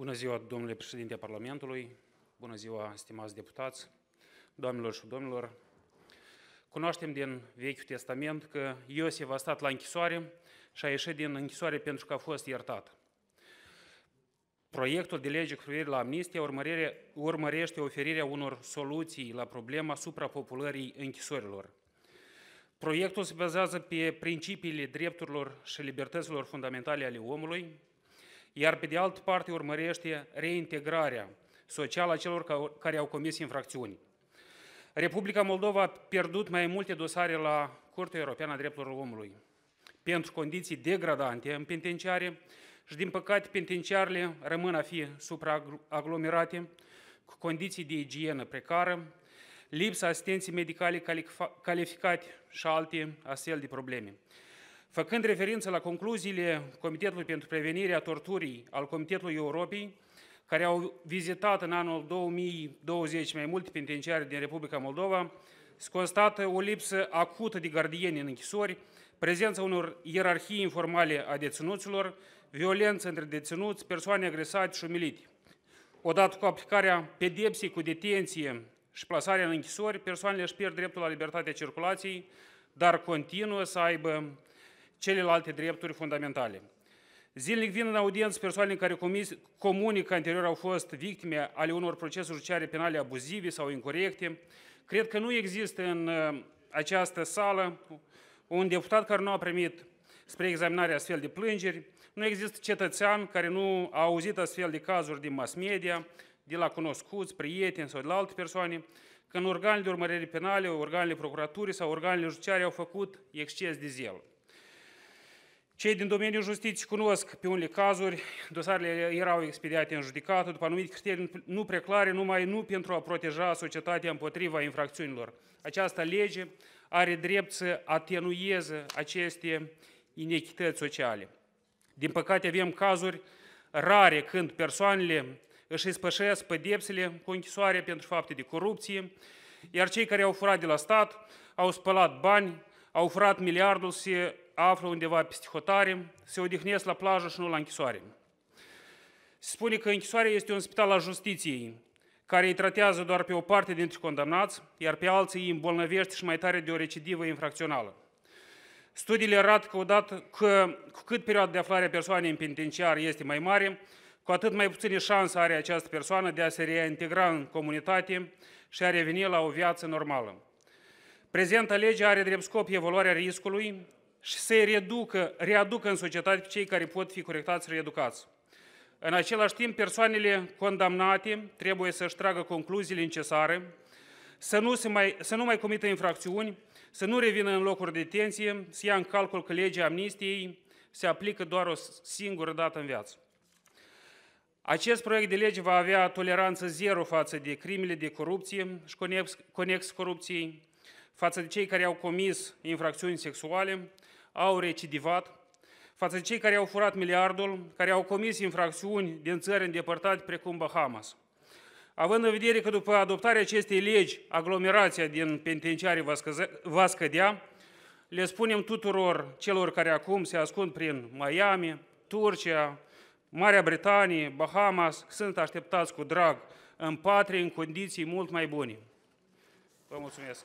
Bună ziua, domnule președinte Parlamentului, bună ziua, stimați deputați, doamnelor și domnilor. Cunoaștem din Vechiul Testament că Iosif a stat la închisoare și a ieșit din închisoare pentru că a fost iertat. Proiectul de lege cu privire la amnistie urmărește oferirea unor soluții la problema suprapopulării închisorilor. Proiectul se bazează pe principiile drepturilor și libertăților fundamentale ale omului, iar pe de altă parte urmărește reintegrarea socială a celor care au comis infracțiuni. Republica Moldova a pierdut mai multe dosare la Curtea Europeană a Drepturilor Omului pentru condiții degradante în penitenciare și, din păcate, penitenciarele rămân a fi supraaglomerate cu condiții de igienă precară, lipsa asistenței medicale calificate și alte astfel de probleme. Făcând referință la concluziile Comitetului pentru Prevenirea Torturii al Comitetului Europei, care au vizitat în anul 2020 mai multe penitenciare din Republica Moldova, se constată o lipsă acută de gardieni în închisori, prezența unor ierarhii informale a deținuților, violență între deținuți, persoane agresate și umilite. Odată cu aplicarea pedepsii cu detenție și plasarea în închisori, persoanele își pierd dreptul la libertatea circulației, dar continuă să aibă celelalte drepturi fundamentale. Zilnic vin în audiență persoane care comunică anterior au fost victime ale unor procese judiciare penale abuzive sau incorrecte. Cred că nu există în uh, această sală un deputat care nu a primit spre examinare astfel de plângeri, nu există cetățean care nu a auzit astfel de cazuri din mass media, de la cunoscuți, prieteni sau de la alte persoane, când organele de urmărire penale, organele procuraturii sau organele judiciare au făcut exces de zel. Cei din domeniul justiției cunosc pe unele cazuri, dosarele erau expediate în judecată după anumite criterii nu preclare, numai nu pentru a proteja societatea împotriva infracțiunilor. Această lege are drept să atenueze aceste inechități sociale. Din păcate avem cazuri rare când persoanele își ispășesc pedepsele cu închisoare pentru fapte de corupție, iar cei care au furat de la stat, au spălat bani, au furat miliardul, și află undeva peste hotare, se odihnesc la plajă și nu la închisoare. Se spune că închisoarea este un spital al justiției, care îi tratează doar pe o parte dintre condamnați, iar pe alții îi îmbolnăvește și mai tare de o recidivă infracțională. Studiile arată că, odată, că cu cât perioada de aflare a persoanei în penitenciar este mai mare, cu atât mai puține șanse are această persoană de a se reintegra în comunitate și a reveni la o viață normală. Prezenta lege are drept scop evaluarea riscului și să-i reducă, readucă în societate pe cei care pot fi corectați și reeducați. În același timp, persoanele condamnate trebuie să-și tragă concluziile necesare, să nu, se mai, să nu mai comită infracțiuni, să nu revină în locuri de detenție, să ia în calcul că legea amnistiei se aplică doar o singură dată în viață. Acest proiect de lege va avea toleranță zero față de crimele de corupție și conex, conex corupției, față de cei care au comis infracțiuni sexuale, au recidivat față de cei care au furat miliardul, care au comis infracțiuni din țări îndepărtate precum Bahamas. Având în vedere că după adoptarea acestei legi, aglomerația din penitenciare va scădea, le spunem tuturor celor care acum se ascund prin Miami, Turcia, Marea Britanie, Bahamas, sunt așteptați cu drag în patrie, în condiții mult mai bune. Vă mulțumesc!